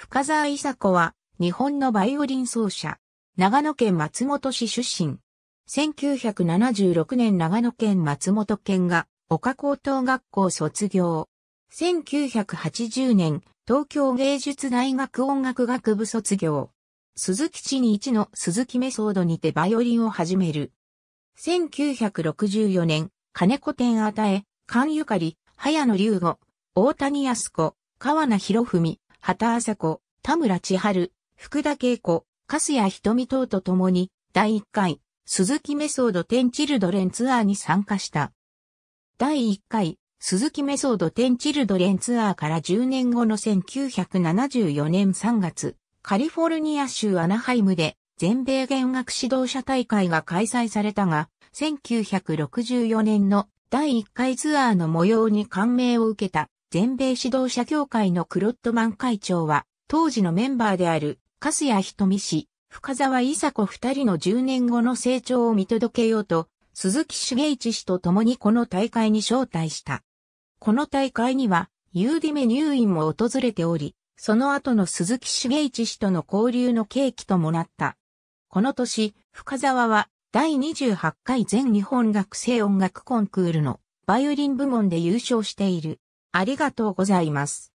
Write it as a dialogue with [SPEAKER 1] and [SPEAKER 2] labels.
[SPEAKER 1] 深沢伊佐子は、日本のバイオリン奏者。長野県松本市出
[SPEAKER 2] 身。1976年長野県松本県が、岡高等学校卒業。1980年、東京芸術大学音楽学部卒業。鈴木地に一の鈴木メソードにてバイオリンを始める。1964年、金子店与え、菅ゆかり、早野龍吾、大谷康子、川名博文、畑麻子、田村千春、福田恵子、加須谷瞳等と共に、第1回、鈴木メソード10チルドレンツアーに参加した。第1回、鈴木メソード10チルドレンツアーから10年後の1974年3月、カリフォルニア州アナハイムで全米弦楽指導者大会が開催されたが、1964年の第1回ツアーの模様に感銘を受けた全米指導者協会のクロットマン会長は、当時のメンバーである、カスヤミ氏、深沢伊佐子二人の10年後の成長を見届けようと、鈴木茂一氏と共にこの大会に招待した。この大会には、ユーディメ入院も訪れており、その後の鈴木茂一氏との交流の契機ともなった。この年、深沢は第28回全日本学生音楽コンクールのバイオリン部門
[SPEAKER 1] で優勝している。ありがとうございます。